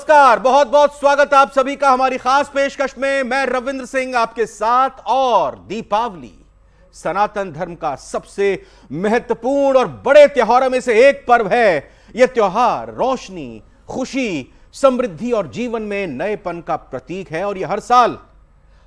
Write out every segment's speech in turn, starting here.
नमस्कार बहुत बहुत स्वागत आप सभी का हमारी खास पेशकश में मैं रविंद्र सिंह आपके साथ और दीपावली सनातन धर्म का सबसे महत्वपूर्ण और बड़े त्योहारों में से एक पर्व है यह त्योहार रोशनी खुशी समृद्धि और जीवन में नएपन का प्रतीक है और यह हर साल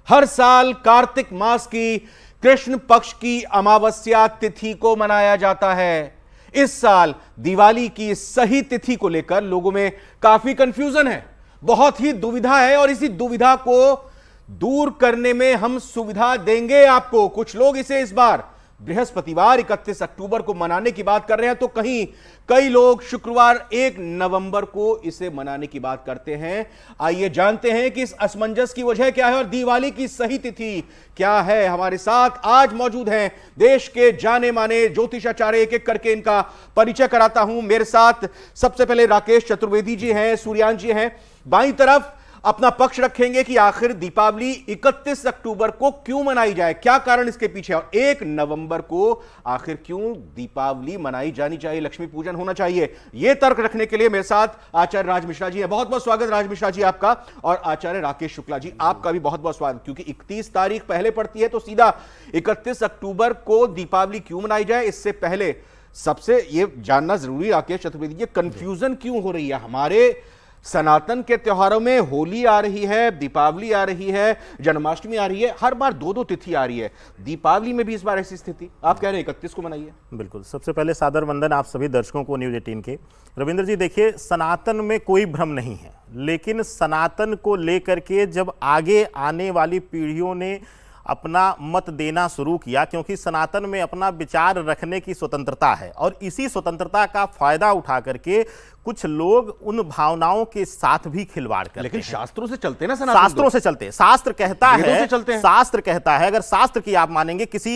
हर साल कार्तिक मास की कृष्ण पक्ष की अमावस्या तिथि को मनाया जाता है इस साल दिवाली की सही तिथि को लेकर लोगों में काफी कंफ्यूजन है बहुत ही दुविधा है और इसी दुविधा को दूर करने में हम सुविधा देंगे आपको कुछ लोग इसे इस बार बृहस्पतिवार 31 अक्टूबर को मनाने की बात कर रहे हैं तो कहीं कई लोग शुक्रवार 1 नवंबर को इसे मनाने की बात करते हैं आइए जानते हैं कि इस असमंजस की वजह क्या है और दिवाली की सही तिथि क्या है हमारे साथ आज मौजूद हैं देश के जाने माने ज्योतिषाचार्य एक एक करके इनका परिचय कराता हूं मेरे साथ सबसे पहले राकेश चतुर्वेदी जी हैं सूर्यांश जी हैं बाई तरफ अपना पक्ष रखेंगे कि आखिर दीपावली 31 अक्टूबर को क्यों मनाई जाए क्या कारण इसके पीछे और एक नवंबर को आखिर क्यों दीपावली मनाई जानी चाहिए लक्ष्मी पूजन होना चाहिए यह तर्क रखने के लिए मेरे साथ आचार्य राज मिश्रा जी है बहुत बहुत स्वागत राज मिश्रा जी आपका और आचार्य राकेश शुक्ला जी आपका भी बहुत बहुत स्वागत क्योंकि इकतीस तारीख पहले पड़ती है तो सीधा इकतीस अक्टूबर को दीपावली क्यों मनाई जाए इससे पहले सबसे ये जानना जरूरी राकेश चतुर्वेदी ये कंफ्यूजन क्यों हो रही है हमारे सनातन के त्योहारों में होली आ रही है दीपावली आ रही है जन्माष्टमी आ रही है हर बार दो दो तिथि आ रही है दीपावली में भी इस बार ऐसी स्थिति आप कह रहे हैं इकतीस को मनाइए बिल्कुल सबसे पहले सादर वंदन आप सभी दर्शकों को न्यूज एटीन के रविंद्र जी देखिए सनातन में कोई भ्रम नहीं है लेकिन सनातन को लेकर के जब आगे आने वाली पीढ़ियों ने अपना मत देना शुरू किया क्योंकि सनातन में अपना विचार रखने की स्वतंत्रता है और इसी स्वतंत्रता का फायदा उठा करके कुछ लोग उन भावनाओं के साथ भी खिलवाड़ करते लेकिन शास्त्रों से चलते ना सनातन शास्त्रों से चलते शास्त्र कहता है चलते हैं। शास्त्र कहता है अगर शास्त्र की आप मानेंगे किसी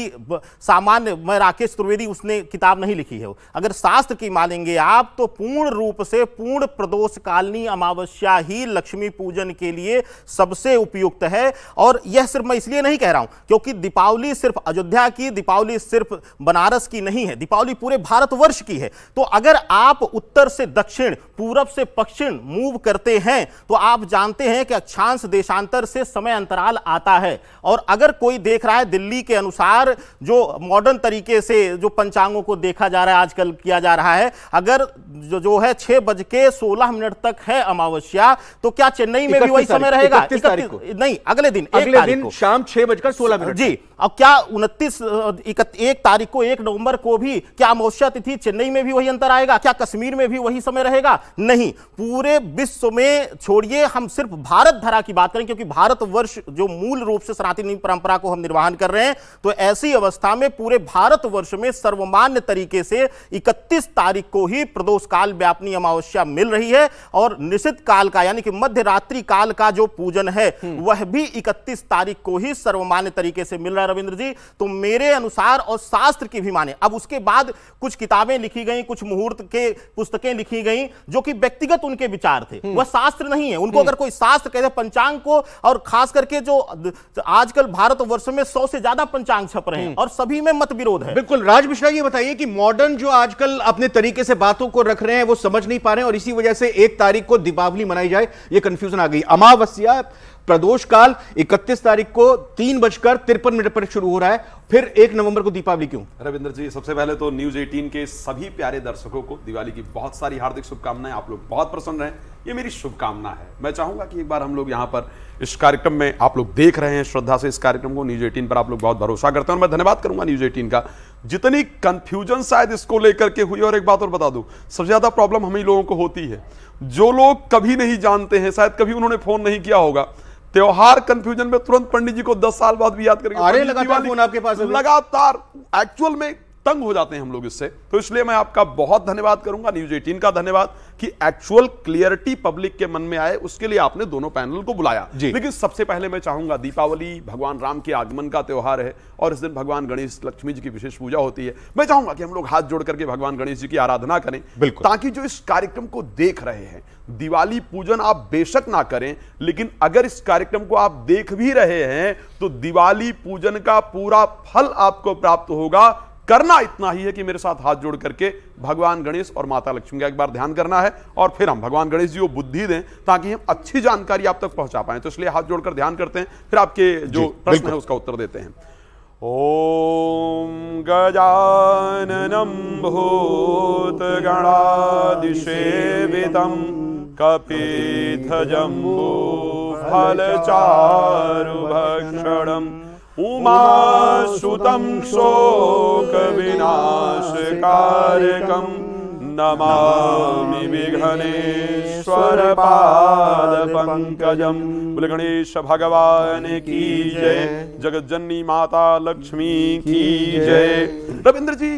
सामान्य मैं राकेश त्रिवेदी उसने किताब नहीं लिखी है अगर शास्त्र की मानेंगे आप तो पूर्ण रूप से पूर्ण प्रदोष कालनी अमावस्या ही लक्ष्मी पूजन के लिए सबसे उपयुक्त है और यह सिर्फ मैं इसलिए नहीं कह रहा हूं क्योंकि दीपावली सिर्फ अयोध्या की दीपावली सिर्फ बनारस की नहीं है दीपावली पूरे भारतवर्ष की है तो अगर आप उत्तर से दक्षिण दक्षिण पूरब से पश्चिम मूव करते हैं तो आप जानते हैं कि अक्षांश देशांतर से समय अंतराल आता है और अगर कोई देख रहा है दिल्ली के अनुसार जो मॉडर्न तरीके से जो पंचांगों को देखा जा रहा है आजकल किया जा रहा है अगर जो, जो है छह बज के सोलह मिनट तक है अमावस्या तो क्या चेन्नई में भी वही समय रहेगा नहीं अगले दिन अगले दिन शाम छह बजकर सोलह मिनट जी अब क्या उनतीस एक तारीख को एक नवंबर को भी क्या अमावस्या तिथि चेन्नई में भी वही अंतर आएगा क्या कश्मीर में भी वही समय रहेगा नहीं पूरे विश्व में छोड़िए हम सिर्फ भारत धरा की बात करें क्योंकि भारतवर्ष जो मूल रूप से सनातनी परंपरा को हम निर्वहन कर रहे हैं तो ऐसी अवस्था में पूरे भारतवर्ष में सर्वमान्य तरीके से इकतीस तारीख को ही प्रदोष काल व्यापनी अमावस्या मिल रही है और निश्चित काल का यानी कि मध्य रात्रि काल का जो पूजन है हम्म। वह भी इकतीस तारीख को ही सर्वमान्य तरीके से मिल रहा रविंद्र जी तो मेरे अनुसार और शास्त्र की भी माने अब उसके बाद कुछ किताबें लिखी गई कुछ मुहूर्त के पुस्तकें लिखी गई जो कि व्यक्तिगत उनके विचार थे हम्म। वह शास्त्र नहीं है उनको हम्म। अगर कोई शास्त्र कहते पंचांग को और खास करके जो आजकल भारत वर्ष में सौ से ज्यादा पंचांग छप रहे हैं हम्म। और सभी में मत विरोध है बिल्कुल राज मिश्रा ये बताइए कि मॉडर्न जो आजकल अपने तरीके से बातों को रख रहे हैं वो समझ नहीं पा रहे हैं और इसी वजह से एक तारीख को दीपावली मनाई जाए ये कंफ्यूजन आ गई अमावस्या प्रदोष काल 31 तारीख को तीन बजकर तिरपन मिनट पर शुरू हो रहा है फिर एक नवंबर को दीपावली क्यों रविंद्र जी सबसे पहले तो न्यूज 18 के सभी प्यारे दर्शकों को दिवाली की बहुत सारी हार्दिक शुभकामनाएं आप लोग बहुत प्रसन्न रहे ये मेरी शुभकामना है मैं चाहूंगा कि एक बार हम लोग यहां पर इस कार्यक्रम में आप लोग देख रहे हैं श्रद्धा से इस कार्यक्रम को न्यूज एटीन पर आप लोग बहुत भरोसा करते हैं और मैं धन्यवाद करूंगा न्यूज एटीन का जितनी कंफ्यूजन शायद इसको लेकर के हुई और एक बात और बता दू सबसे ज्यादा प्रॉब्लम हम ही लोगों को होती है जो लोग कभी नहीं जानते हैं शायद कभी उन्होंने फोन नहीं किया होगा त्योहार कंफ्यूजन में तुरंत पंडित जी को दस साल बाद भी याद करेंगे आपके पास लगातार एक्चुअल में तंग हो जाते हैं हम लोग इससे तो इसलिए मैं आपका बहुत धन्यवाद करूंगा न्यूज एटीन का धन्यवाद कि एक्चुअल क्लियरिटी पब्लिक के मन में आए उसके लिए आपने दोनों पैनल को बुलाया लेकिन सबसे पहले मैं चाहूंगा दीपावली भगवान राम के आगमन का त्यौहार है और इस दिन भगवान गणेश लक्ष्मी जी की विशेष पूजा होती है मैं चाहूंगा कि हम लोग हाथ जोड़ करके भगवान गणेश जी की आराधना करें ताकि जो इस कार्यक्रम को देख रहे हैं दिवाली पूजन आप बेशक ना करें लेकिन अगर इस कार्यक्रम को आप देख भी रहे हैं तो दिवाली पूजन का पूरा फल आपको प्राप्त होगा करना इतना ही है कि मेरे साथ हाथ जोड़ करके भगवान गणेश और माता लक्ष्मी का एक बार ध्यान करना है और फिर हम भगवान गणेश जी को बुद्धि दें ताकि हम अच्छी जानकारी आप तक पहुंचा पाए तो इसलिए हाथ जोड़कर ध्यान करते हैं फिर आपके जो प्रश्न है उसका उत्तर देते हैं ओम गजाननम भूत विदम कपीथ जम्बू फल चारु भक्षणम शोक शोकविनाशकारकं नमामि बोले गणेश भगवान की जय जगत जननी माता लक्ष्मी की जय रविंद्र जी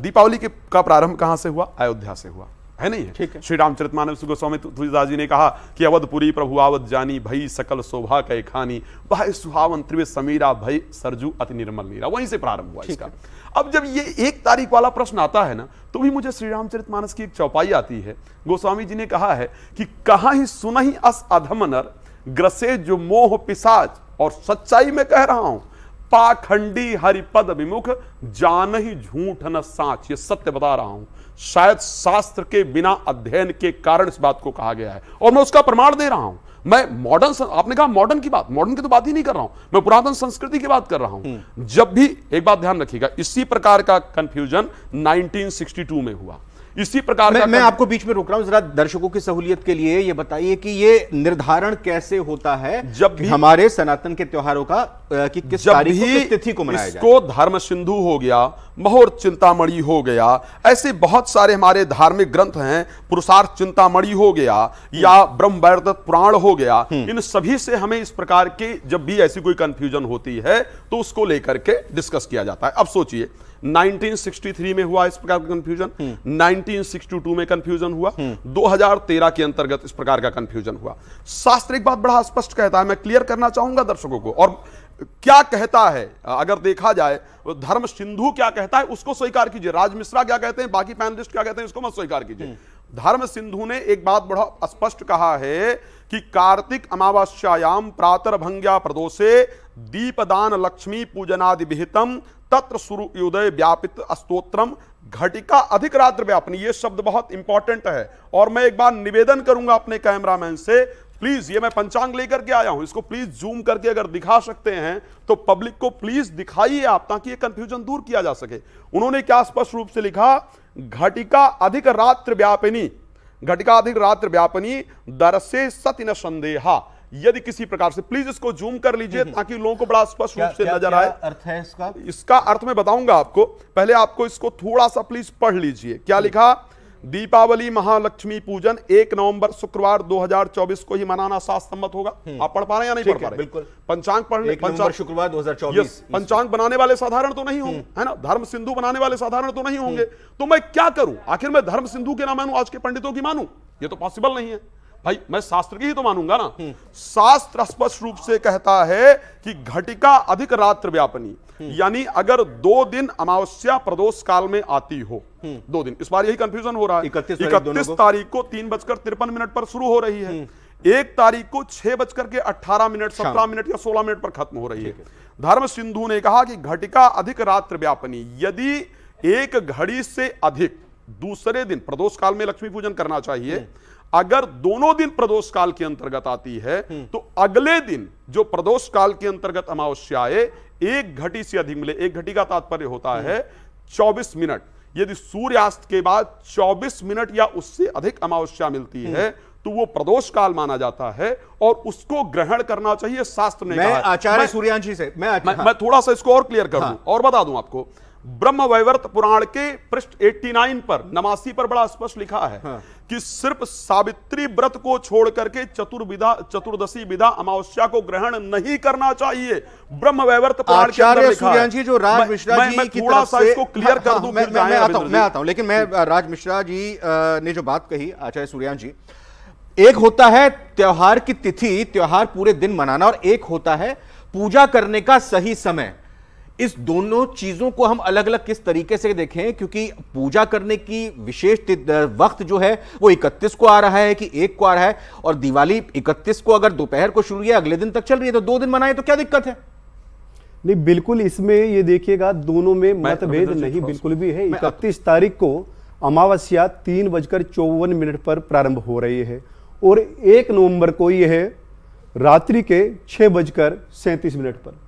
दीपावली के का प्रारंभ कहाँ से हुआ अयोध्या से हुआ है नहीं श्री रामचरित मानस गोस्वामी तुलसीदास जी ने कहा कि अवधपुरी प्रभु आवध जानी भई सकल शोभा कह खानी भाई सुहावन त्रिवे समीरा भई सरजू अति निर्मल नीरा वहीं से प्रारंभ हुआ इसका अब जब ये एक तारीख वाला प्रश्न आता है ना तो भी मुझे श्री रामचरित मानस की एक चौपाई आती है गोस्वामी जी ने कहा है कि कहा ही सुना ही अस अधमनर ग्रसे जो मोह पिशाच और सच्चाई में कह रहा हूं पाखंडी हरिपद विमुख जान ही झूठ न सांच ये सत्य बता रहा हूं शायद शास्त्र के बिना अध्ययन के कारण इस बात को कहा गया है और मैं उसका प्रमाण दे रहा हूं मैं मॉडर्न आपने कहा मॉडर्न की बात मॉडर्न की तो बात ही नहीं कर रहा हूं मैं पुरातन संस्कृति की बात कर रहा हूं हम्म। जब भी एक बात ध्यान रखिएगा इसी प्रकार का कंफ्यूजन 1962 में हुआ इसी प्रकार मैं, मैं आपको बीच में रोक रहा हूं जरा दर्शकों की सहूलियत के लिए ये बताइए कि ये निर्धारण कैसे होता है जब भी हमारे सनातन के त्योहारों का कि किस तारीख को तिथि को मनाया इसको धर्म सिंधु हो गया महोर चिंतामणि हो गया ऐसे बहुत सारे हमारे धार्मिक ग्रंथ हैं पुरुषार्थ चिंतामणि हो गया हम्म। या ब्रह्म पुराण हो गया हम्म। इन सभी से हमें इस प्रकार के जब भी ऐसी कोई कंफ्यूजन होती है तो उसको लेकर के डिस्कस किया जाता है अब सोचिए 1963 में हुआ इस प्रकार का कंफ्यूजन 1962 में कंफ्यूजन हुआ 2013 के अंतर्गत इस प्रकार का कंफ्यूजन हुआ शास्त्र एक बात बड़ा स्पष्ट कहता है मैं क्लियर करना चाहूंगा दर्शकों को और क्या कहता है अगर देखा जाए तो धर्म सिंधु क्या कहता है उसको स्वीकार कीजिए राज मिश्रा क्या कहते हैं बाकी पैनलिस्ट क्या कहते हैं इसको मत स्वीकार कीजिए धर्म सिंधु ने एक बात बड़ा स्पष्ट कहा है कि कार्तिक अमावस्यायाम प्रातर भंग्या प्रदोषे दीपदान लक्ष्मी पूजनादि विहितम तत्र सूर्योदय व्यापित स्तोत्रम घटिका अधिक रात्र व्यापनी ये शब्द बहुत इंपॉर्टेंट है और मैं एक बार निवेदन करूंगा अपने कैमरामैन से प्लीज ये मैं पंचांग लेकर के आया हूं इसको प्लीज जूम करके अगर दिखा सकते हैं तो पब्लिक को प्लीज दिखाइए आप ताकि ये कंफ्यूजन दूर किया जा सके उन्होंने क्या स्पष्ट रूप से लिखा घटिका अधिक रात्र व्यापिनी घटिका अधिक रात्र व्यापनी दरसे सति न संदेहा यदि किसी प्रकार से प्लीज इसको जूम कर लीजिए हम्म। ताकि लोगों को बड़ा स्पष्ट रूप से क्या, नजर आए अर्थ है इसका इसका अर्थ मैं बताऊंगा आपको पहले आपको इसको थोड़ा सा प्लीज पढ़ लीजिए क्या हम्म। लिखा दीपावली महालक्ष्मी पूजन एक नवंबर शुक्रवार 2024 को ही मनाना शास्त्र सम्मत होगा हम्म। आप पढ़ पा रहे हैं या नहीं पढ़ पा रहे बिल्कुल पंचांग पढ़ने पंचांग शुक्रवार 2024 पंचांग बनाने वाले साधारण तो नहीं होंगे है ना धर्म सिंधु बनाने वाले साधारण तो नहीं होंगे तो मैं क्या करूं आखिर मैं धर्म सिंधु के ना मानू आज के पंडितों की मानू ये तो पॉसिबल नहीं है भाई मैं शास्त्र की ही तो मानूंगा ना हम्म। शास्त्र स्पष्ट रूप से कहता है कि घटिका अधिक रात्र व्यापनी हम्म। यानी अगर दो दिन अमावस्या प्रदोष काल में आती हो हम्म। दो दिन इस बार यही कंफ्यूजन हो रहा है इकतीस तारीख को तीन बजकर तिरपन मिनट पर शुरू हो रही है एक तारीख को छह बजकर के अठारह मिनट सत्रह मिनट या सोलह मिनट पर खत्म हो रही है धर्म सिंधु ने कहा कि घटिका अधिक रात्र व्यापनी यदि एक घड़ी से अधिक दूसरे दिन प्रदोष काल में लक्ष्मी पूजन करना चाहिए अगर दोनों दिन प्रदोष काल के अंतर्गत आती है हम्म। तो अगले दिन जो प्रदोष काल के अंतर्गत अमावस्या आए एक घटी से अधिक मिले एक घटी का तात्पर्य होता हम्म। है 24 मिनट यदि सूर्यास्त के बाद 24 मिनट या उससे अधिक अमावस्या मिलती हम्म। है तो वो प्रदोष काल माना जाता है और उसको ग्रहण करना चाहिए शास्त्र ने मैं आचार्य सूर्यांशी से मैं, मैं, हाँ। मैं थोड़ा सा इसको और क्लियर कर हाँ। दूं हाँ। और बता दूं आपको ब्रह्म वैवर्त पुराण के पृष्ठ 89 पर नमासी पर बड़ा स्पष्ट लिखा है हाँ। कि सिर्फ सावित्री व्रत को छोड़ करके चतुर्विधा चतुर्दशी विधा अमावस्या को ग्रहण नहीं करना चाहिए ब्रह्म वैवर्त जी जो राज हाँ, हाँ, मिश्रा जी की थोड़ा सा इसको क्लियर कर दू मैं, मैं, आता हूं मैं आता हूं लेकिन मैं राज मिश्रा जी ने जो बात कही आचार्य सूर्यांश जी एक होता है त्योहार की तिथि त्योहार पूरे दिन मनाना और एक होता है पूजा करने का सही समय इस दोनों चीजों को हम अलग अलग किस तरीके से देखें क्योंकि पूजा करने की विशेष वक्त जो है वो 31 को आ रहा है कि एक को आ रहा है और दिवाली 31 को अगर दोपहर को शुरू है अगले दिन तक चल रही है तो दो दिन मनाए तो क्या दिक्कत है नहीं बिल्कुल इसमें ये देखिएगा दोनों में मतभेद नहीं बिल्कुल भी है इकतीस तारीख को अमावस्या तीन बजकर चौवन मिनट पर प्रारंभ हो रही है और एक नवंबर को यह रात्रि के छह बजकर सैंतीस मिनट पर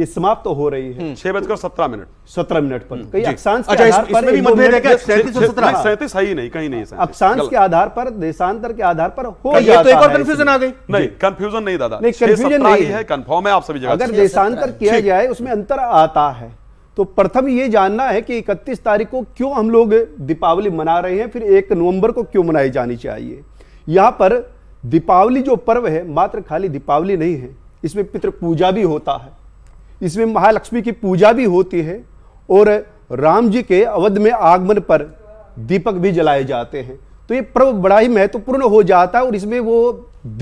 ये समाप्त तो हो रही है हम्म। छह बजकर सत्रह मिनट सत्रह मिनट पर कई हम्म। तो अक्षांश के अच्छा, आधार अच्छा, सैंतीस है ही नहीं कहीं नहीं अक्षांश के आधार पर देशांतर के आधार पर हो ये तो एक और कंफ्यूजन आ गई नहीं कंफ्यूजन नहीं दादा नहीं कंफ्यूजन नहीं है कंफर्म है आप सभी जगह अगर देशांतर किया जाए उसमें अंतर आता है तो प्रथम ये जानना है कि 31 तारीख को क्यों हम लोग दीपावली मना रहे हैं फिर एक नवंबर को क्यों मनाई जानी चाहिए यहाँ पर दीपावली जो पर्व है मात्र खाली दीपावली नहीं है इसमें पितृ पूजा भी होता है इसमें महालक्ष्मी की पूजा भी होती है और राम जी के अवध में आगमन पर दीपक भी जलाए जाते हैं तो ये पर्व बड़ा ही महत्वपूर्ण हो जाता है और इसमें वो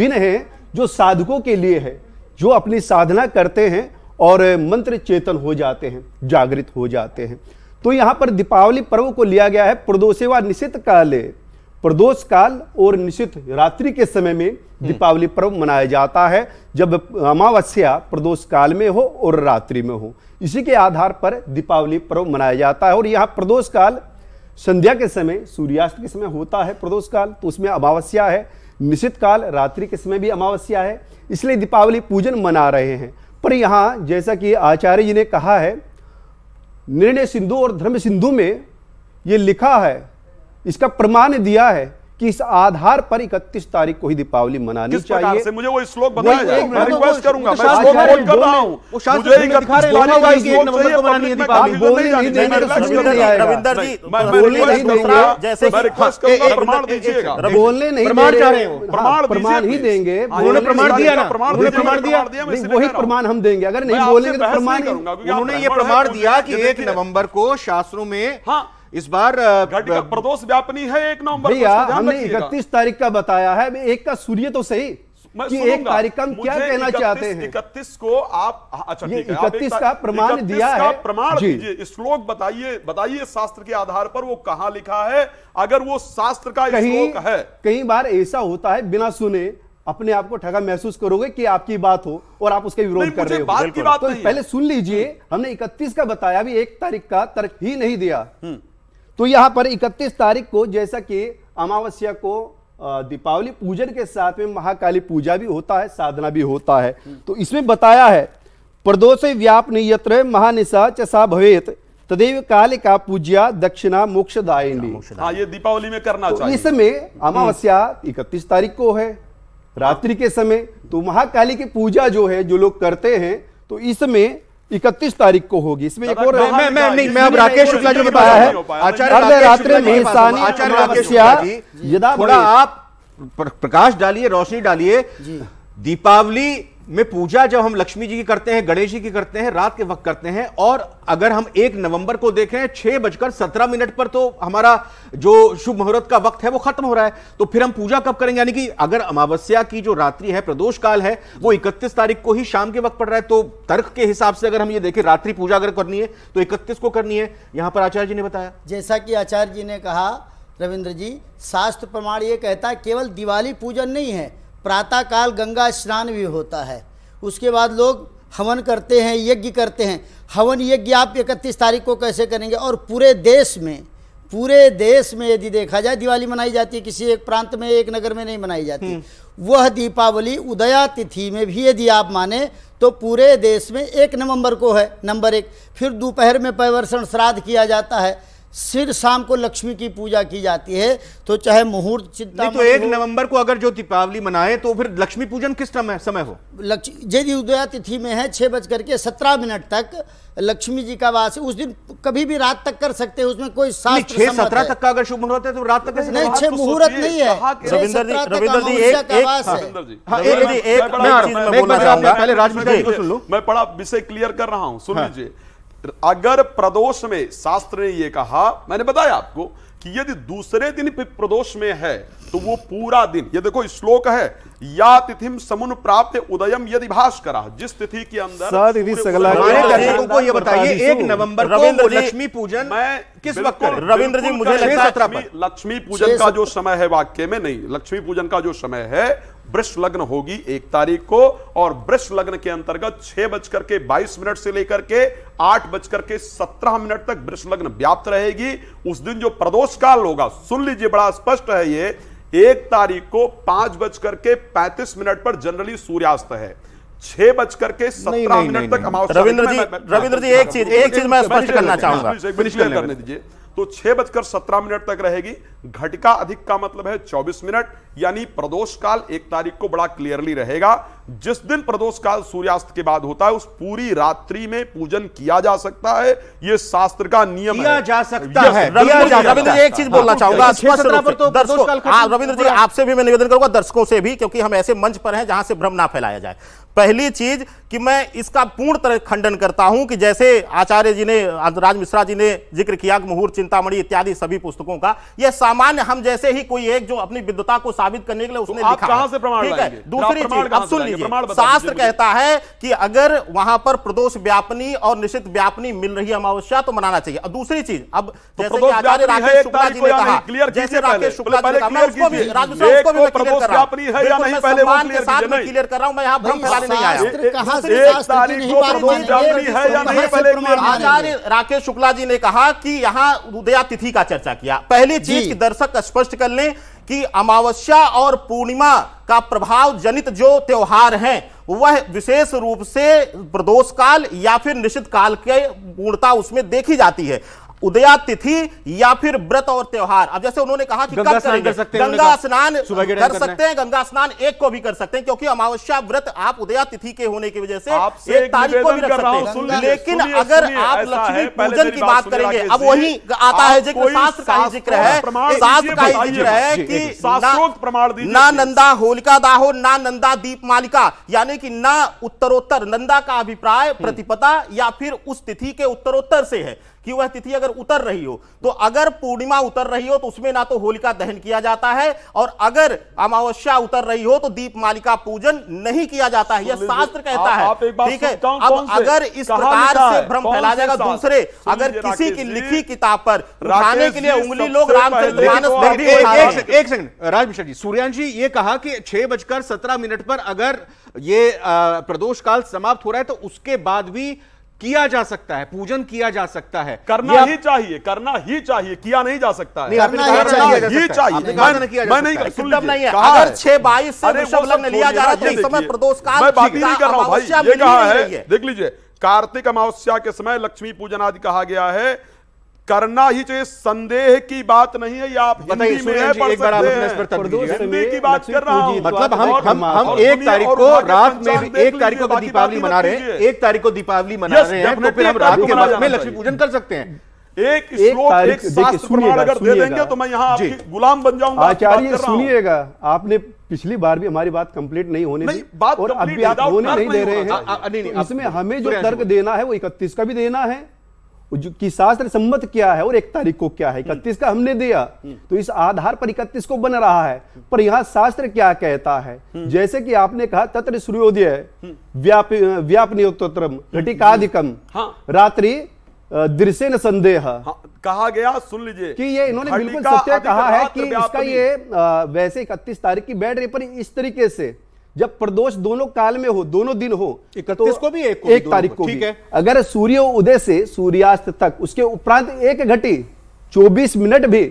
दिन है जो साधकों के लिए है जो अपनी साधना करते हैं और मंत्र चेतन हो जाते हैं जागृत हो जाते हैं तो यहाँ पर दीपावली पर्व को लिया गया है प्रदोषेवा निशित काले प्रदोष काल और निश्चित रात्रि के समय में हम्म। दीपावली पर्व मनाया जाता है जब अमावस्या प्रदोष काल में हो और रात्रि में हो इसी के आधार पर दीपावली पर्व मनाया जाता है और यहाँ प्रदोष काल संध्या के समय सूर्यास्त के समय होता है प्रदोष काल तो उसमें अमावस्या है निश्चित काल रात्रि के समय भी अमावस्या है इसलिए दीपावली पूजन मना रहे हैं पर यहाँ जैसा कि आचार्य जी ने कहा है निर्णय सिंधु और धर्म सिंधु में ये लिखा है इसका प्रमाण दिया है कि इस आधार पर 31 तारीख को ही दीपावली मनानी चाहिए से मुझे वो श्लोक बोलने नहीं प्रमाण ही देंगे हाँ, प्रमाण दिया प्रमाण दिया वही प्रमाण हम देंगे अगर नहीं बोलेंगे तो प्रमाण उन्होंने ये प्रमाण दिया कि एक नवंबर को शास्त्रों में इस बार प्रदोष व्यापनी है एक नवंबर भैया हमने इकतीस तारीख का बताया है एक का सूर्य तो सही कि एक कार्यक्रम क्या कहना चाहते हैं इकतीस को आप हाँ, अच्छा ये इकतीस का प्रमाण दिया है प्रमाण दीजिए श्लोक बताइए बताइए शास्त्र के आधार पर वो कहा लिखा है अगर वो शास्त्र का श्लोक है कई बार ऐसा होता है बिना सुने अपने आप को ठगा महसूस करोगे कि आपकी बात हो और आप उसके विरोध कर रहे हो बात की बात तो पहले सुन लीजिए हमने इकतीस का बताया अभी एक तारीख का तर्क ही नहीं दिया हम्म। तो यहाँ पर 31 तारीख को जैसा कि अमावस्या को दीपावली पूजन के साथ में महाकाली पूजा भी होता है साधना भी होता है तो इसमें बताया है प्रदोष व्याप नियत्र महानिशा चा भवेत तदेव काल का पूज्या दक्षिणा अच्छा, मोक्षदायिनी हाँ ये दीपावली में करना तो चाहिए इसमें हम्म। अमावस्या इकतीस तारीख को है रात्रि के समय तो महाकाली की पूजा जो है जो लोग करते हैं तो इसमें इकतीस तारीख को होगी इसमें एक और मैं मैं नहीं अब राकेश शुक्ला जी ने बताया है आचार्य रात्रि आचार्य राकेश थोड़ा आप प्रकाश डालिए रोशनी डालिए दीपावली में पूजा जब हम लक्ष्मी जी की करते हैं गणेश जी की करते हैं रात के वक्त करते हैं और अगर हम एक नवंबर को देखें छह बजकर सत्रह मिनट पर तो हमारा जो शुभ मुहूर्त का वक्त है वो खत्म हो रहा है तो फिर हम पूजा कब करेंगे यानी कि अगर अमावस्या की जो रात्रि है प्रदोष काल है वो इकतीस तारीख को ही शाम के वक्त पड़ रहा है तो तर्क के हिसाब से अगर हम ये देखें रात्रि पूजा अगर करनी है तो इकतीस को करनी है यहाँ पर आचार्य जी ने बताया जैसा कि आचार्य जी ने कहा रविंद्र जी शास्त्र प्रमाण ये कहता है केवल दिवाली पूजन नहीं है प्रातःकाल गंगा स्नान भी होता है उसके बाद लोग हवन करते हैं यज्ञ करते हैं हवन यज्ञ आप इकतीस तारीख को कैसे करेंगे और पूरे देश में पूरे देश में यदि देखा जाए दिवाली मनाई जाती है किसी एक प्रांत में एक नगर में नहीं मनाई जाती हम्म। वह दीपावली उदया तिथि में भी यदि आप माने तो पूरे देश में एक नवंबर को है नंबर एक फिर दोपहर में परिवर्षण श्राद्ध किया जाता है सिर शाम को लक्ष्मी की पूजा की जाती है तो चाहे मुहूर्त चिंता तो एक नवंबर को अगर जो दीपावली मनाए तो फिर लक्ष्मी पूजन किस समय समय हो यदि उदया तिथि में है छह बज करके सत्रह मिनट तक लक्ष्मी जी का वास उस दिन कभी भी रात तक कर सकते हैं उसमें कोई सात छह सत्रह तक का अगर शुभ मुहूर्त है तो रात तक नहीं छह तो मुहूर्त नहीं है रविंद्र जी रविंद्र जी हाँ। हाँ, हाँ, एक एक एक मैं बड़ा विषय क्लियर कर रहा हूँ सुन लीजिए अगर प्रदोष में शास्त्र ने यह कहा मैंने बताया आपको कि यदि दूसरे दिन प्रदोष में है तो वो पूरा दिन ये देखो श्लोक है या तिथिम समुन प्राप्त उदयम यदि भाष करा जिस तिथि के अंदर दर्शकों को ये बताइए एक नवंबर को लक्ष्मी पूजन मैं किस वक्त रविंद्र जी मुझे लक्ष्मी पूजन का जो समय है वाक्य में नहीं लक्ष्मी पूजन का जो समय है वृक्ष लग्न होगी एक तारीख को और वृक्ष लग्न के अंतर्गत छह बजकर के बाईस मिनट से लेकर के आठ बजकर के सत्रह मिनट तक वृक्ष लग्न व्याप्त रहेगी उस दिन जो प्रदोष काल होगा सुन लीजिए बड़ा स्पष्ट है ये एक तारीख को पांच बजकर के पैंतीस मिनट पर जनरली सूर्यास्त है छह बजकर के सत्रह मिनट तक रविंद्र जी रविंद्र जी एक चीज एक चीज मैं स्पष्ट करना चाहूंगा करने दीजिए तो छह बजकर सत्रह मिनट तक रहेगी घटका अधिक का मतलब है चौबीस मिनट यानी प्रदोष काल एक तारीख को बड़ा क्लियरली रहेगा जिस दिन प्रदोष काल सूर्यास्त के बाद होता है उस पूरी रात्रि में पूजन किया जा सकता है यह शास्त्र का नियम किया है। जा सकता है रविंद्र जी एक चीज बोलना हाँ, चाहूंगा तो हाँ, रविंद्र जी आपसे भी मैं निवेदन करूंगा दर्शकों से भी क्योंकि हम ऐसे मंच पर हैं जहां से भ्रम ना फैलाया जाए पहली चीज कि मैं इसका पूर्ण तरह खंडन करता हूं कि जैसे आचार्य जी ने राज मिश्रा जी ने जिक्र किया कि मुहूर्त चिंतामणि इत्यादि सभी पुस्तकों का यह सामान्य हम जैसे ही कोई एक जो अपनी विद्वता को साबित करने के लिए उसने तो लिखा से ठीक है दूसरी चीज अब सुन लीजिए शास्त्र कहता है कि अगर वहां पर प्रदोष व्यापनी और निश्चित व्यापनी मिल रही है अमावस्या तो मनाना चाहिए और दूसरी चीज अब तो आचार्य राकेश शुक्ला जी ने कहा क्लियर कर रहा हूं मैं आचार्य राकेश शुक्ला जी ने कहा कि यहां उदया तिथि का चर्चा किया पहली चीज दर्शक स्पष्ट कर लें कि अमावस्या और पूर्णिमा का प्रभाव जनित जो त्योहार हैं वह विशेष रूप से प्रदोष काल या फिर निश्चित काल के पूर्णता उसमें देखी जाती है उदया तिथि या फिर व्रत और त्योहार अब जैसे उन्होंने कहा कि कब करेंगे गंगा स्नान कर सकते हैं गंगा स्नान एक को भी कर सकते हैं क्योंकि अमावस्या व्रत आप उदया तिथि के होने की वजह से एक तारीख को भी रख सकते हैं लेकिन अगर आप लक्ष्मी पूजन की बात करेंगे अब वही आता है जिक्र शास्त्र का ही जिक्र है शास्त्र का ही जिक्र है कि ना नंदा होलिका दाहो ना नंदा दीप मालिका यानी कि ना उत्तरोत्तर नंदा का अभिप्राय प्रतिपदा या फिर उस तिथि के उत्तरोत्तर से है कि वह तिथि अगर उतर रही हो तो अगर पूर्णिमा उतर रही हो तो उसमें ना तो होलिका दहन किया जाता है और अगर अमावस्या उतर रही हो तो दीप मालिका पूजन नहीं किया जाता है यह शास्त्र कहता है ठीक है अब अगर इस प्रकार से भ्रम फैला जाएगा दूसरे अगर किसी की लिखी किताब पर उठाने के लिए उंगली लोग एक सेकंड राज जी ये कहा कि छह बजकर सत्रह मिनट पर अगर ये प्रदोष काल समाप्त हो रहा है तो उसके बाद भी किया जा सकता है पूजन किया जा सकता है करना ही चाहिए करना ही चाहिए किया नहीं जा सकता है करना ही चाहिए मैं नहीं अगर छह बाईस से लिया जा रहा है इस समय प्रदोष मैं बात नहीं कर रहा हूँ देख लीजिए कार्तिक अमावस्या के समय लक्ष्मी पूजन आदि कहा गया है करना ही चाहिए संदेह की बात नहीं है या आप हिंदी में है, एक बार आप इस पर हिंदी की बात कर रहा हूं मतलब हम हम हम एक तारीख को रात में एक तारीख को दीपावली मना रहे हैं एक तारीख को दीपावली मना रहे हैं तो फिर हम रात के वक्त में लक्ष्मी पूजन कर सकते हैं एक एक शास्त्र अगर दे देंगे तो मैं यहाँ गुलाम बन जाऊंगा आचार्य सुनिएगा आपने पिछली बार भी हमारी बात कंप्लीट नहीं होने नहीं, बात और अभी आप होने नहीं दे रहे हैं तो इसमें हमें जो तर्क देना है वो इकतीस का भी देना है जो कि शास्त्र सम्मत क्या है और एक तारीख को क्या है हम्म। इकतीस का हमने दिया हम्म। तो इस आधार पर इकतीस को बन रहा है हम्म। पर यहाँ शास्त्र क्या कहता है जैसे कि आपने कहा तत्र सूर्योदय व्याप व्यापनियोत्तरम घटिकाधिकम हाँ। रात्रि दृश्य न संदेह हाँ, कहा गया सुन लीजिए कि ये इन्होंने बिल्कुल सत्य कहा है कि इसका ये वैसे इकतीस तारीख की बैठ रही पर इस तरीके से जब प्रदोष दोनों काल में हो दोनों दिन हो तो इकतीस तो को भी एक, को एक तारीख को ठीक है अगर सूर्य उदय से सूर्यास्त तक उसके उपरांत एक घटी 24 मिनट भी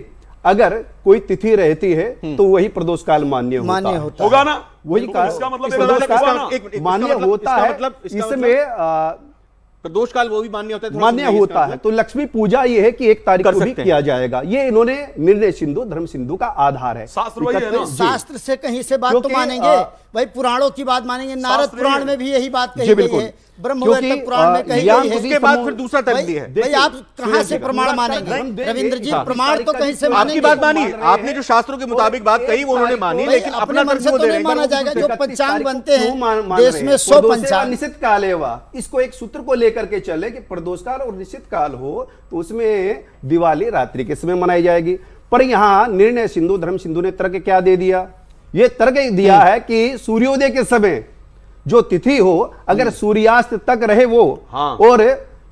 अगर कोई तिथि रहती है हम्म। तो वही प्रदोष काल मान्य होता है होगा ना वही काल मतलब मान्य मतलब- होता है मतलब- इसमें प्रदोष काल वो भी मान्य होता है मान्य होता मतलब। है तो लक्ष्मी पूजा ये है कि एक तारीख को भी किया जाएगा ये इन्होंने निर्णय सिंधु धर्म सिंधु का आधार है शास्त्र शास्त्र से कहीं से बात तो मानेंगे वही पुराणों की बात मानेंगे नारद पुराण में भी यही बात कही गई है उसके बाद फिर दूसरा तकदीर है आप कहाँ से प्रमाण मानेंगे रविंद्र जी प्रमाण तो कहीं से आपकी बात मानी आपने जो शास्त्रों के मुताबिक बात कही वो उन्होंने मानी लेकिन अपना मन से तो नहीं माना जाएगा जो पंचांग बनते हैं देश में सौ पंचांग निश्चित काल है इसको एक सूत्र को लेकर के चले कि प्रदोष काल और निश्चित काल हो तो उसमें दिवाली रात्रि के समय मनाई जाएगी पर यहाँ निर्णय सिंधु धर्म सिंधु ने तर्क क्या दे दिया ये तर्क दिया है कि सूर्योदय के समय जो तिथि हो अगर हम्म। सूर्यास्त तक रहे वो हाँ। और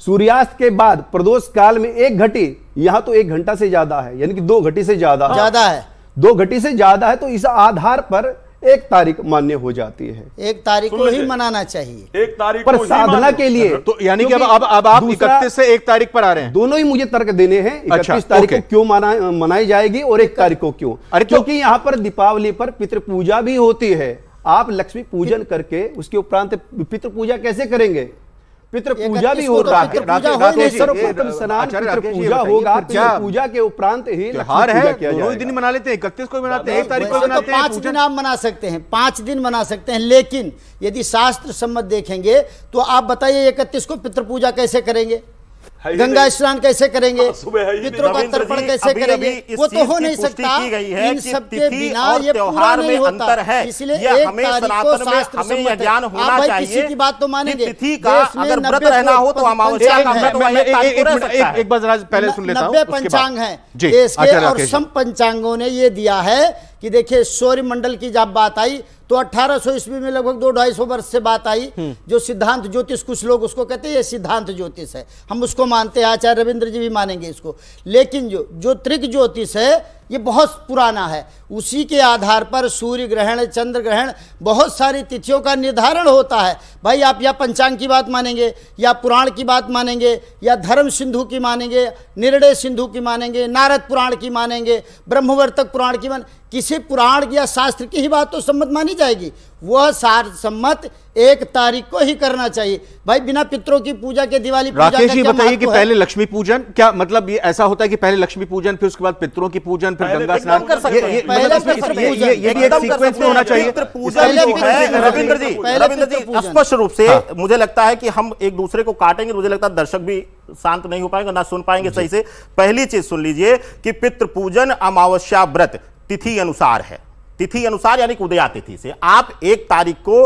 सूर्यास्त के बाद प्रदोष काल में एक घटी यहाँ तो एक घंटा से ज्यादा है यानी कि दो घटी से ज्यादा हाँ। ज्यादा है दो घटी से ज्यादा है तो इस आधार पर एक तारीख मान्य हो जाती है एक तारीख को ही मनाना चाहिए एक तारीख पर साधना के लिए तो यानी कि अब अब अब आप इकतीस से एक तारीख पर आ रहे हैं दोनों ही मुझे तर्क देने हैं अच्छा, इकतीस तारीख को क्यों मनाई जाएगी और एक तारीख को क्यों अरे तो- क्योंकि यहाँ पर दीपावली पर पितृ पूजा भी होती है आप लक्ष्मी पूजन करके उसके उपरांत पितृ पूजा कैसे करेंगे पितृ तो पूजा भी हो रहा पूजा होगा क्या पूजा के उपरांत ही हार है दोनों दिन मना लेते हैं इकतीस को मनाते हैं एक तारीख को मनाते हैं तो पांच दिन आप मना सकते हैं पांच दिन मना सकते हैं लेकिन यदि शास्त्र सम्मत देखेंगे तो आप बताइए इकतीस को पितृ पूजा कैसे करेंगे गंगा स्नान कैसे करेंगे हाँ, मित्रों का तर्पण कैसे अभी, करेंगे अभी वो तो हो नहीं सकता इन सबके बिना ये पूरा नहीं होता है इसलिए एक तारीख को शास्त्र हमें ज्ञान होना चाहिए किसी की बात तो मानेंगे तिथि का अगर व्रत रहना हो तो अमावस्या का व्रत एक बार पहले सुन लेता हूं नब्बे पंचांग है देश के और सब पंचांगों ने ये दिया है कि देखिए सौर्य मंडल की जब बात आई तो 1800 सौ ईस्वी में लगभग दो ढाई सौ वर्ष से बात आई हम्म। जो सिद्धांत ज्योतिष कुछ लोग उसको कहते हैं ये सिद्धांत ज्योतिष है हम उसको मानते हैं आचार्य रविंद्र जी भी मानेंगे इसको लेकिन जो जो त्रिक ज्योतिष है ये बहुत पुराना है उसी के आधार पर सूर्य ग्रहण चंद्र ग्रहण बहुत सारी तिथियों का निर्धारण होता है भाई आप या पंचांग की बात मानेंगे या पुराण की बात मानेंगे या धर्म सिंधु की मानेंगे निर्णय सिंधु की मानेंगे नारद पुराण की मानेंगे ब्रह्मवर्तक पुराण की मान किसी पुराण या शास्त्र की ही बात तो सम्मत मानी जाएगी वह सम्मत एक तारीख को ही करना चाहिए भाई बिना पितरों की पूजा के दिवाली राकेश जी बताइए कि पहले लक्ष्मी पूजन क्या मतलब ये ऐसा होता है कि पहले लक्ष्मी पूजन फिर उसके बाद पितरों की पूजन फिर गंगा तो स्नान रविंद्र जी रविंद्र जी स्पष्ट रूप से हाँ। मुझे लगता है कि हम एक दूसरे को काटेंगे मुझे लगता है दर्शक भी शांत नहीं हो पाएंगे ना सुन पाएंगे सही से पहली चीज सुन लीजिए कि पितृ पूजन अमावस्या व्रत तिथि अनुसार है तिथि अनुसार यानी उदया तिथि से आप एक तारीख को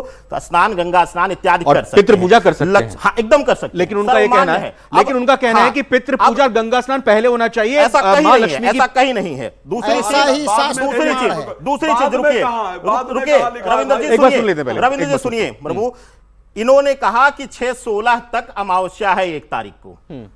स्नान गंगा स्नान इत्यादि कर सकते पूजा कर सकते हैं हाँ, एकदम कर सकते लेकिन उनका कहना है लेकिन उनका कहना है कि पितृ पूजा गंगा स्नान पहले होना चाहिए ऐसा कहीं नहीं है ऐसा कहीं नहीं है दूसरी चीज दूसरी चीज दूसरी चीज रुकिए रुकिए रविंद्र जी सुनिए रविंद्र जी सुनिए प्रभु इन्होंने कहा कि छह सोलह तक अमावस्या है एक तारीख को हम्म।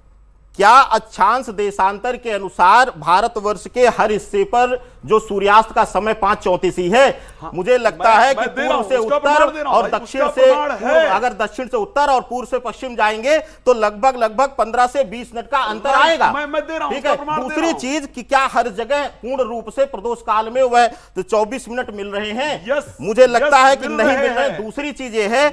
क्या अच्छांश देशांतर के अनुसार भारतवर्ष के हर हिस्से पर जो सूर्यास्त का समय पांच चौतीस ही है हाँ, मुझे लगता मैं, है कि पूर्व से उत्तर और दक्षिण से अगर दक्षिण से उत्तर और पूर्व से पश्चिम जाएंगे तो लगभग लगभग पंद्रह से बीस मिनट का अंतर आएगा ठीक है दूसरी चीज कि क्या हर जगह पूर्ण रूप से प्रदोष काल में वह तो चौबीस मिनट मिल रहे हैं मुझे लगता है कि नहीं मिल रहे दूसरी चीज ये है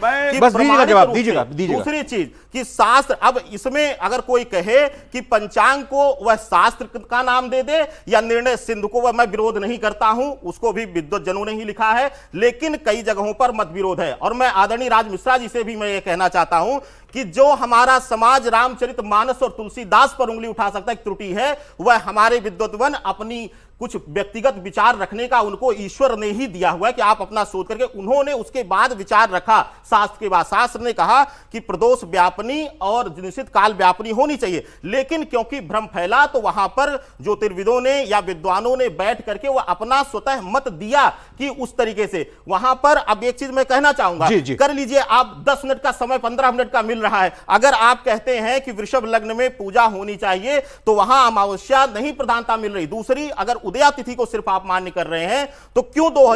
दूसरी चीज की शास्त्र अब इसमें अगर कोई कहे कि पंचांग को वह शास्त्र का नाम दे दे या निर्णय सिंधु को वह मैं विरोध नहीं करता हूं उसको भी विद्वत जनों ने ही लिखा है लेकिन कई जगहों पर मत विरोध है और मैं आदरणीय राज मिश्रा जी से भी मैं ये कहना चाहता हूं कि जो हमारा समाज रामचरित मानस और तुलसीदास पर उंगली उठा सकता है त्रुटि है वह हमारे वन अपनी कुछ व्यक्तिगत विचार रखने का उनको ईश्वर ने ही दिया हुआ है कि आप अपना शोध करके उन्होंने उसके बाद विचार रखा शास्त्र के बाद शास्त्र ने कहा कि प्रदोष व्यापनी और निश्चित काल व्यापनी होनी चाहिए लेकिन क्योंकि भ्रम फैला तो वहां पर ज्योतिर्विदों ने या विद्वानों ने बैठ करके वह अपना स्वतः मत दिया कि उस तरीके से वहां पर अब एक चीज मैं कहना चाहूंगा जी, जी. कर लीजिए आप 10 मिनट का समय 15 मिनट का मिल रहा है अगर आप कहते हैं कि वृषभ लग्न में पूजा होनी चाहिए तो वहां अमावस्या नहीं प्रधानता मिल रही दूसरी अगर उदया तिथि को सिर्फ आप मान्य कर रहे हैं तो क्यों दो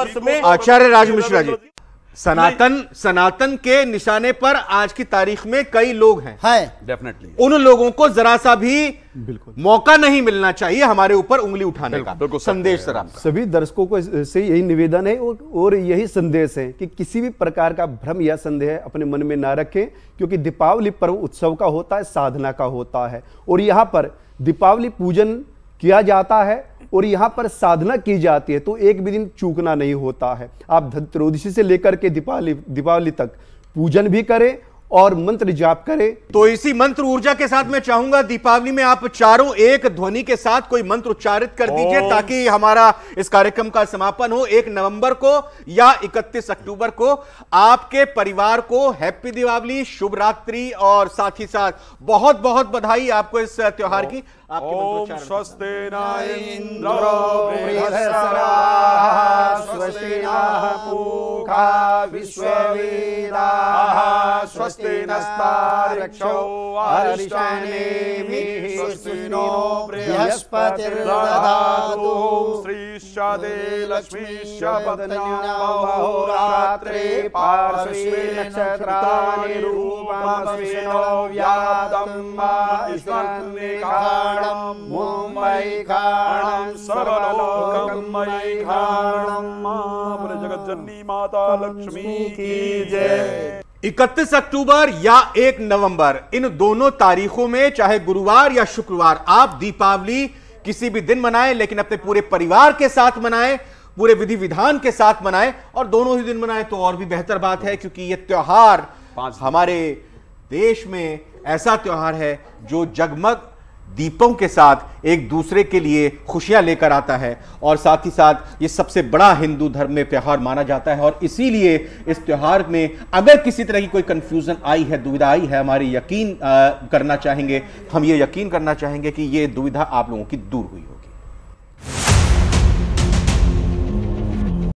वर्ष में आचार्य राज मिश्रा जी सनातन सनातन के निशाने पर आज की तारीख में कई लोग हैं डेफिनेटली उन लोगों को जरा सा भी बिल्कुल मौका नहीं मिलना चाहिए हमारे ऊपर उंगली उठाने का बिल्कुल संदेश सर सभी दर्शकों को से यही निवेदन है और यही संदेश है कि किसी भी प्रकार का भ्रम या संदेह अपने मन में ना रखें क्योंकि दीपावली पर्व उत्सव का होता है साधना का होता है और यहाँ पर दीपावली पूजन किया जाता है और यहाँ पर साधना की जाती है तो एक भी दिन चूकना नहीं होता है आप धनत्रोदशी से लेकर के दीपावली दीपावली तक पूजन भी करें और मंत्र जाप करें तो इसी मंत्र ऊर्जा के साथ मैं चाहूंगा दीपावली में आप चारों एक ध्वनि के साथ कोई मंत्र उच्चारित कर दीजिए ताकि हमारा इस कार्यक्रम का समापन हो एक नवंबर को या 31 अक्टूबर को आपके परिवार को हैप्पी दीपावली शुभ रात्रि और साथ ही साथ बहुत बहुत बधाई आपको इस त्योहार की ओम स्वस्ति न इंद्रो स्वस्ति न पूखा स्वस्ति नस्ताक्षो हरिष्ठानेमि स्वस्ति नो बृहस्पतिर्दधातु श्रीश्चते लक्ष्मीश्च पतन्याहोरात्रे पार्श्वे नक्षत्राणि रूपमस्मिनो व्यादम्बा ईश्वरनिकाण इकतीस माता लक्ष्मी की जय अक्टूबर या एक नवंबर इन दोनों तारीखों में चाहे गुरुवार या शुक्रवार आप दीपावली किसी भी दिन मनाएं लेकिन अपने पूरे परिवार के साथ मनाएं पूरे विधि विधान के साथ मनाएं और दोनों ही दिन मनाएं तो और भी बेहतर बात है क्योंकि ये त्यौहार हमारे देश में ऐसा त्यौहार है जो जगमग दीपों के साथ एक दूसरे के लिए खुशियां लेकर आता है और साथ ही साथ ये सबसे बड़ा हिंदू धर्म में त्यौहार माना जाता है और इसीलिए इस त्यौहार में अगर किसी तरह की कोई कन्फ्यूज़न आई है दुविधा आई है हमारी यकीन आ, करना चाहेंगे हम ये यकीन करना चाहेंगे कि ये दुविधा आप लोगों की दूर हुई हो